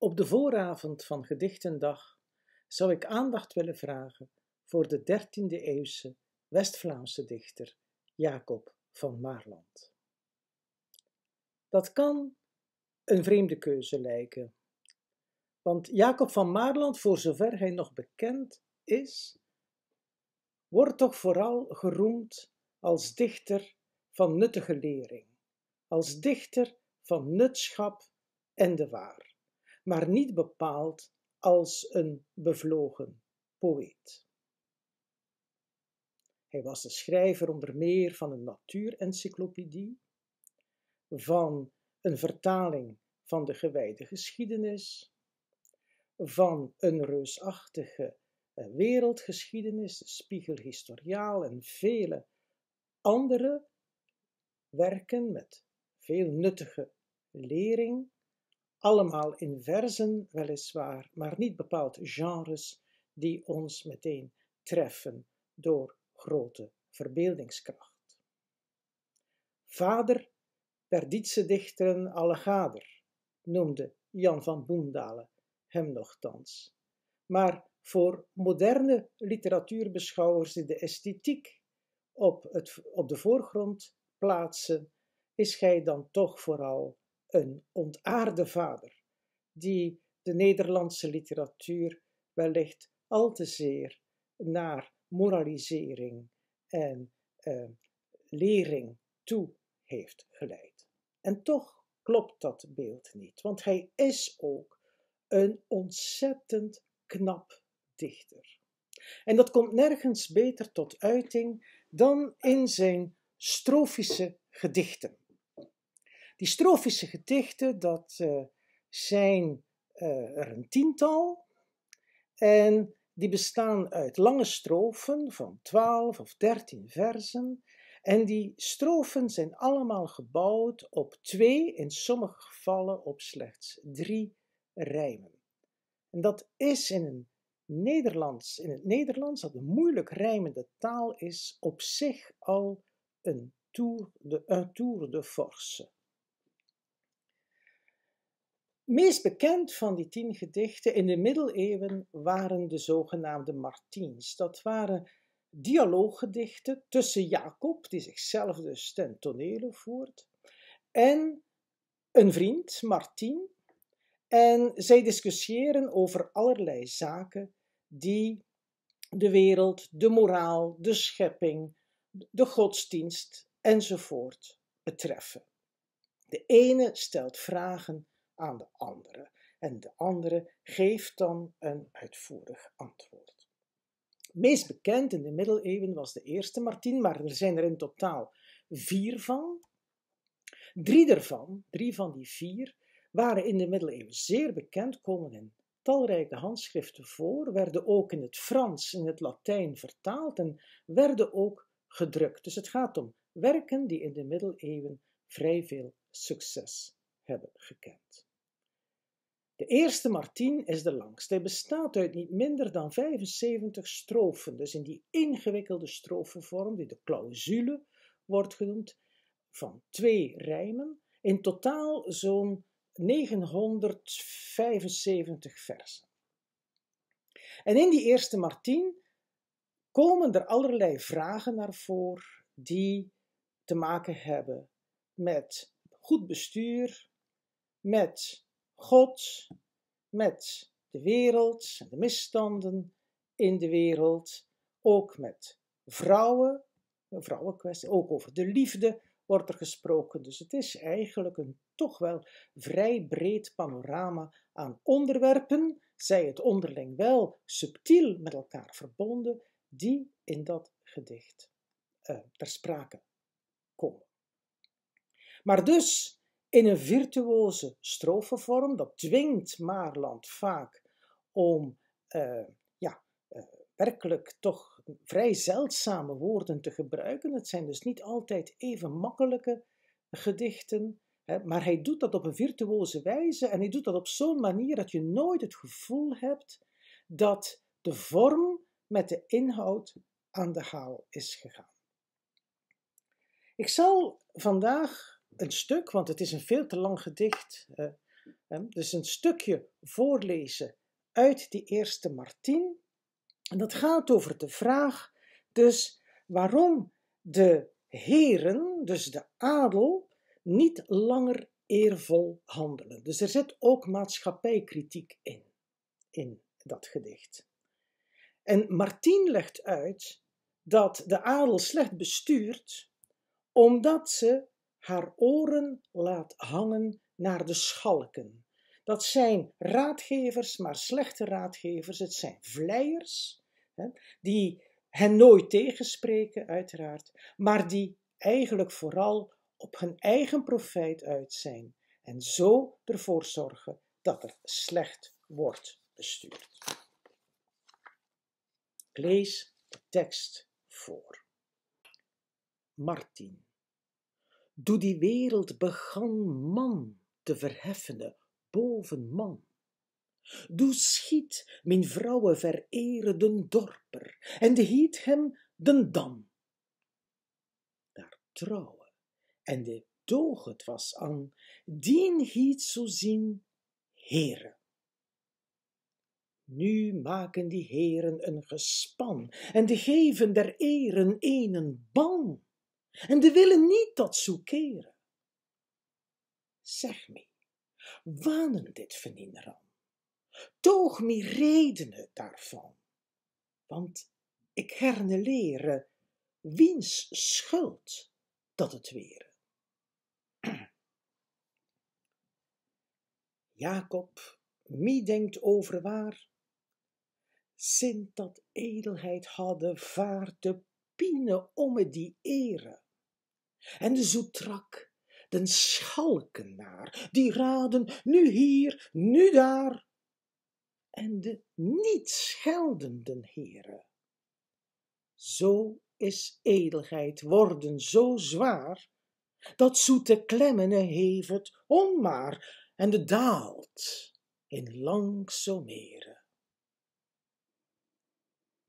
Op de vooravond van Gedichtendag zou ik aandacht willen vragen voor de 13e eeuwse West-Vlaamse dichter Jacob van Maarland. Dat kan een vreemde keuze lijken, want Jacob van Maarland, voor zover hij nog bekend is, wordt toch vooral geroemd als dichter van nuttige lering, als dichter van nutschap en de waar maar niet bepaald als een bevlogen poëet. Hij was de schrijver onder meer van een natuurencyclopedie, van een vertaling van de gewijde geschiedenis, van een reusachtige eh, wereldgeschiedenis, spiegelhistoriaal en vele andere werken met veel nuttige lering allemaal in verzen weliswaar, maar niet bepaald genres die ons meteen treffen door grote verbeeldingskracht. Vader der Dietse dichteren allegader, noemde Jan van Boendalen hem nogthans. Maar voor moderne literatuurbeschouwers die de esthetiek op, het, op de voorgrond plaatsen, is hij dan toch vooral een ontaarde vader, die de Nederlandse literatuur wellicht al te zeer naar moralisering en eh, lering toe heeft geleid. En toch klopt dat beeld niet, want hij is ook een ontzettend knap dichter. En dat komt nergens beter tot uiting dan in zijn strofische gedichten. Die strofische gedichten, dat eh, zijn eh, er een tiental. En die bestaan uit lange strofen van 12 of dertien versen. En die strofen zijn allemaal gebouwd op twee, in sommige gevallen op slechts drie rijmen. En dat is in, een Nederlands, in het Nederlands, dat een moeilijk rijmende taal is, op zich al een tour de, een tour de force. Meest bekend van die tien gedichten in de middeleeuwen waren de zogenaamde Martiens. Dat waren dialooggedichten tussen Jacob, die zichzelf dus ten toneel voert, en een vriend, Martin. En zij discussiëren over allerlei zaken die de wereld, de moraal, de schepping, de godsdienst enzovoort betreffen. De ene stelt vragen aan de andere en de andere geeft dan een uitvoerig antwoord. Meest bekend in de middeleeuwen was de eerste Martin, maar er zijn er in totaal vier van. Drie daarvan, drie van die vier, waren in de middeleeuwen zeer bekend, komen in talrijke handschriften voor, werden ook in het Frans, in het Latijn vertaald en werden ook gedrukt. Dus het gaat om werken die in de middeleeuwen vrij veel succes hebben gekend. De eerste Martien is de langste. Hij bestaat uit niet minder dan 75 strofen. Dus in die ingewikkelde strofenvorm, die de clausule wordt genoemd, van twee rijmen. In totaal zo'n 975 versen. En in die eerste Martien komen er allerlei vragen naar voren die te maken hebben met goed bestuur, met God met de wereld en de misstanden in de wereld, ook met vrouwen, een vrouwenkwestie, ook over de liefde wordt er gesproken. Dus het is eigenlijk een toch wel vrij breed panorama aan onderwerpen, zij het onderling wel subtiel met elkaar verbonden, die in dat gedicht uh, ter sprake komen. Maar dus in een virtuose strofevorm. Dat dwingt Maarland vaak om eh, ja, eh, werkelijk toch vrij zeldzame woorden te gebruiken. Het zijn dus niet altijd even makkelijke gedichten. Hè, maar hij doet dat op een virtuoze wijze en hij doet dat op zo'n manier dat je nooit het gevoel hebt dat de vorm met de inhoud aan de haal is gegaan. Ik zal vandaag een stuk, want het is een veel te lang gedicht. Eh, dus een stukje voorlezen uit die eerste Martin. En dat gaat over de vraag dus waarom de heren, dus de adel, niet langer eervol handelen. Dus er zit ook maatschappijkritiek in, in dat gedicht. En Martin legt uit dat de adel slecht bestuurt omdat ze haar oren laat hangen naar de schalken. Dat zijn raadgevers, maar slechte raadgevers. Het zijn vleiers, hè, die hen nooit tegenspreken, uiteraard, maar die eigenlijk vooral op hun eigen profijt uit zijn en zo ervoor zorgen dat er slecht wordt bestuurd. Ik lees de tekst voor. Martin. Doe die wereld began man te verheffende boven man. Doe schiet, mijn vrouwen vereren den dorper, en de hiet hem den dam. Daar trouwen, en de doog het was aan, dien hiet zo zien, heren. Nu maken die heren een gespan, en de geven der eren eenen ban. En de willen niet tot zo keren. Zeg me, wanen dit verninran. Toog me redenen daarvan. Want ik herne leren wiens schuld dat het weren. Jacob, mie denkt over waar? Sint dat edelheid hadden, vaart de pine om die ere. En de zoetrak, den schalkenaar, die raden nu hier, nu daar. En de niet scheldenden heren. Zo is edelheid worden zo zwaar, dat zoete klemmen hevet onmaar en de daalt in langzomeren.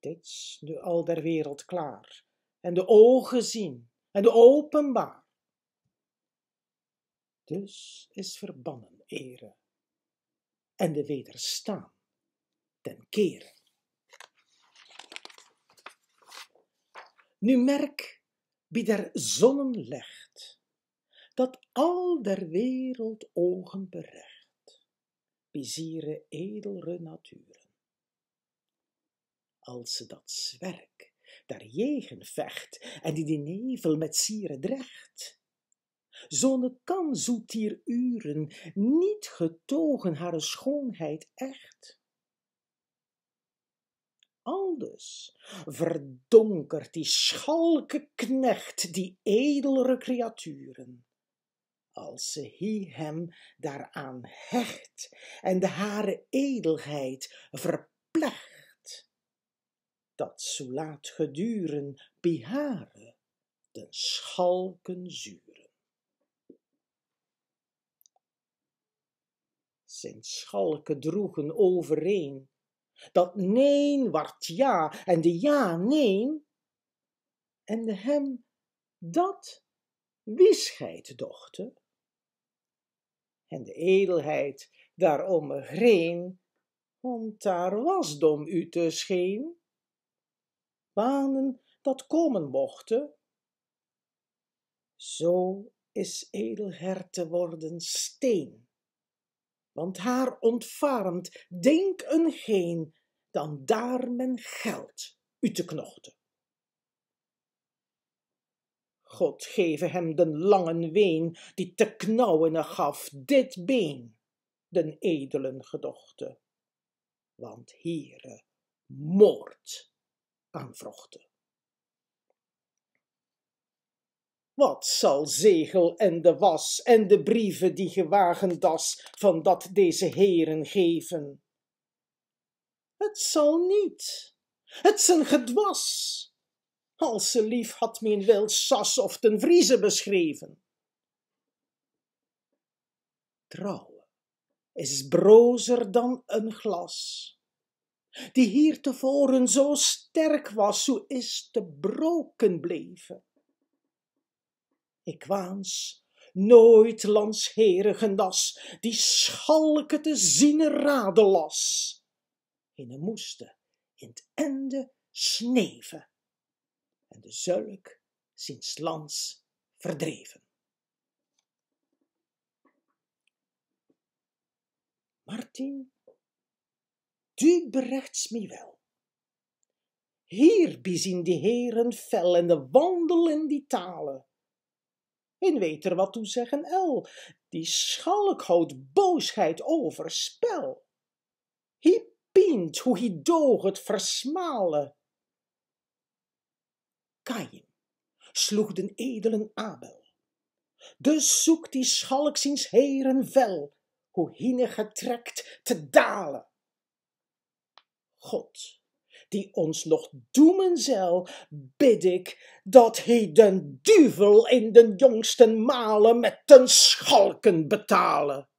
Dit nu al der wereld klaar en de ogen zien, en openbaar. Dus is verbannen ere en de wederstaan ten kere. Nu merk, wie der zonnen legt, dat al der wereld ogen berecht, bizieren edelre naturen. Als ze dat zwerk daarjegen vecht en die de nevel met sieren drecht. Zonne kan zoet hier uren, niet getogen haar schoonheid echt. Aldus verdonkert die schalke knecht die edelere creaturen, als ze hie hem daaraan hecht en de hare edelheid verpakt dat soelaat geduren bihare den schalken zuren. Zijn schalken droegen overeen, dat neen wart ja en de ja neen, en de hem dat wisheid dochte en de edelheid daarom green, want daar was dom u te scheen banen dat komen mochten. Zo is te worden steen, want haar ontvarmt denk een geen dan daar men geld u te knochten. God geve hem den langen ween, die te knauwen gaf dit been, den edelen gedochte. Want here, moord aanvrochten. Wat zal zegel en de was en de brieven die gewagendas van dat deze heren geven? Het zal niet, het zijn gedwas. Als ze lief had men wel Sas of ten Vriezen beschreven. Trouwen is brozer dan een glas die hier tevoren zo sterk was, zo is te broken bleven. Ik waans nooit das die schalke te zien radelas, in de moeste, in het ende sneven, en de zulk sinds lands verdreven. Martin du berechts mij wel. Hier bezien die heren fel en de wandel in die talen. En weet er wat toe zeggen el, die schalk houdt boosheid over spel. Hij pient hoe hij doog het versmalen. Kain sloeg den edelen Abel. Dus zoekt die schalk sinds heren wel, hoe hine getrekt te dalen. God, die ons nog doemen zal, bid ik dat hij den duivel in den jongsten malen met den schalken betalen.